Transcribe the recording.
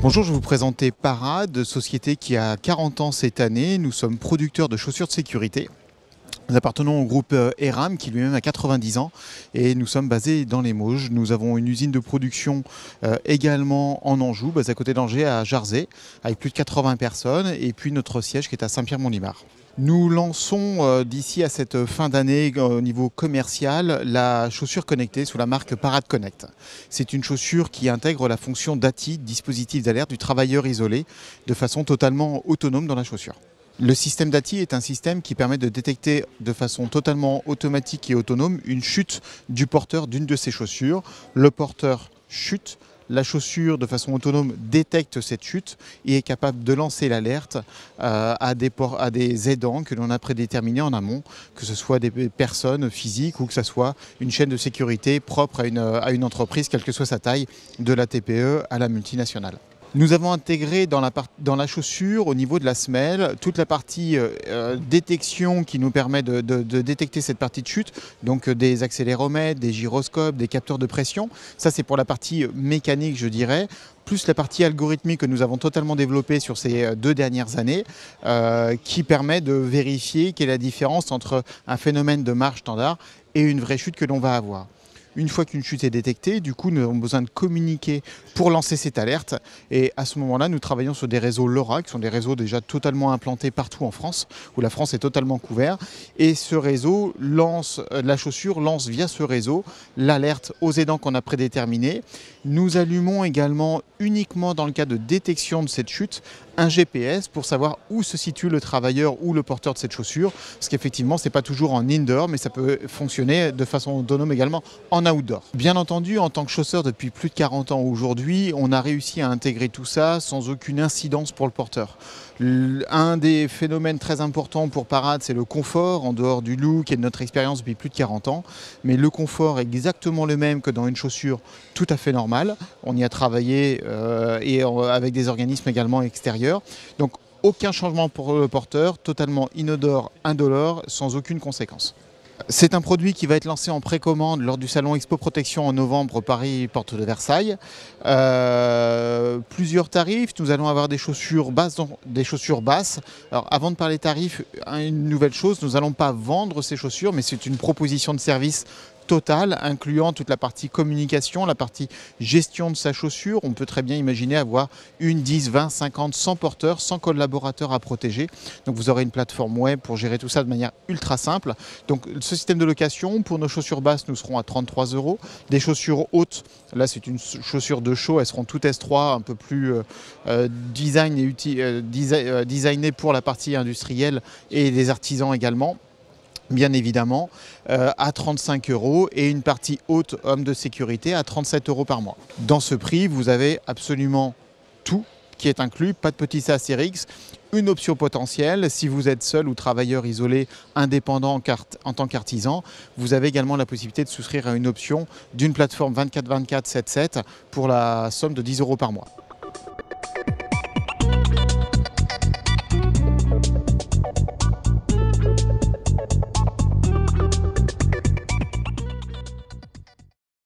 Bonjour, je vais vous présenter Parade, société qui a 40 ans cette année. Nous sommes producteurs de chaussures de sécurité. Nous appartenons au groupe euh, ERAM qui lui-même a 90 ans et nous sommes basés dans les Mauges. Nous avons une usine de production euh, également en Anjou, basée à côté d'Angers, à Jarzé, avec plus de 80 personnes et puis notre siège qui est à saint pierre montlimard Nous lançons euh, d'ici à cette fin d'année au niveau commercial la chaussure connectée sous la marque Parade Connect. C'est une chaussure qui intègre la fonction d'ATI, dispositif d'alerte du travailleur isolé, de façon totalement autonome dans la chaussure. Le système DATI est un système qui permet de détecter de façon totalement automatique et autonome une chute du porteur d'une de ses chaussures. Le porteur chute, la chaussure de façon autonome détecte cette chute et est capable de lancer l'alerte euh, à, des aidants que l'on a prédéterminés en amont, que ce soit des personnes physiques ou que ce soit une chaîne de sécurité propre à une entreprise, quelle que soit sa taille, de la TPE à la multinationale. Nous avons intégré dans la, dans la, chaussure, au niveau de la semelle, toute la partie euh, euh, détection qui nous permet de, détecter cette partie de chute, donc euh, des accéléromètres, des gyroscopes, des capteurs de pression. Ça, c'est pour la partie mécanique, je dirais plus la partie algorithmique que nous avons totalement développée sur ces deux dernières années, qui permet de vérifier quelle est la différence entre un phénomène de marche standard et une vraie chute que l'on va avoir. Une fois qu'une chute est détectée, du coup, nous avons besoin de communiquer pour lancer cette alerte. Et à ce moment-là, nous travaillons sur des réseaux LoRa, qui sont des réseaux déjà totalement implantés partout en France, où la France est totalement couverte. Et ce réseau lance, euh, la chaussure lance via ce réseau l'alerte aux aidants qu'on a prédéterminés. Nous allumons également uniquement dans le cas de détection de cette chute un GPS pour savoir où se situe le travailleur ou le porteur de cette chaussure, parce qu'effectivement, ce n'est pas toujours en indoor, mais ça peut fonctionner de façon autonome également en outdoor. Bien entendu, en tant que chausseur depuis plus de 40 ans aujourd'hui, on a réussi à intégrer tout ça sans aucune incidence pour le porteur. Un des phénomènes très importants pour Parade, c'est le confort, en dehors du look et de notre expérience depuis plus de 40 ans. Mais le confort est exactement le même que dans une chaussure tout à fait normale. On y a travaillé euh, et avec des organismes également extérieurs donc aucun changement pour le porteur, totalement inodore, indolore, sans aucune conséquence. C'est un produit qui va être lancé en précommande lors du salon Expo Protection en novembre Paris Porte de Versailles. Euh, plusieurs tarifs, nous allons avoir des chaussures basses. Des chaussures basses. Alors, avant de parler tarifs, une nouvelle chose, nous n'allons pas vendre ces chaussures, mais c'est une proposition de service totale, incluant toute la partie communication, la partie gestion de sa chaussure. On peut très bien imaginer avoir une, 10, 20, 50, 100 porteurs, 100 collaborateurs à protéger. Donc vous aurez une plateforme web pour gérer tout ça de manière ultra simple. Donc ce système de location, pour nos chaussures basses, nous serons à 33 euros. Des chaussures hautes, là c'est une chaussure de chaud, elles seront toutes S3, un peu plus euh, euh, design et euh, designées pour la partie industrielle et des artisans également bien évidemment, euh, à 35 euros et une partie haute homme de sécurité à 37 euros par mois. Dans ce prix, vous avez absolument tout qui est inclus, pas de petit CACRX, une option potentielle. Si vous êtes seul ou travailleur isolé, indépendant en, tant qu'artisan, vous avez également la possibilité de souscrire à une option d'une plateforme 24 24 77 pour la somme de 10 euros par mois.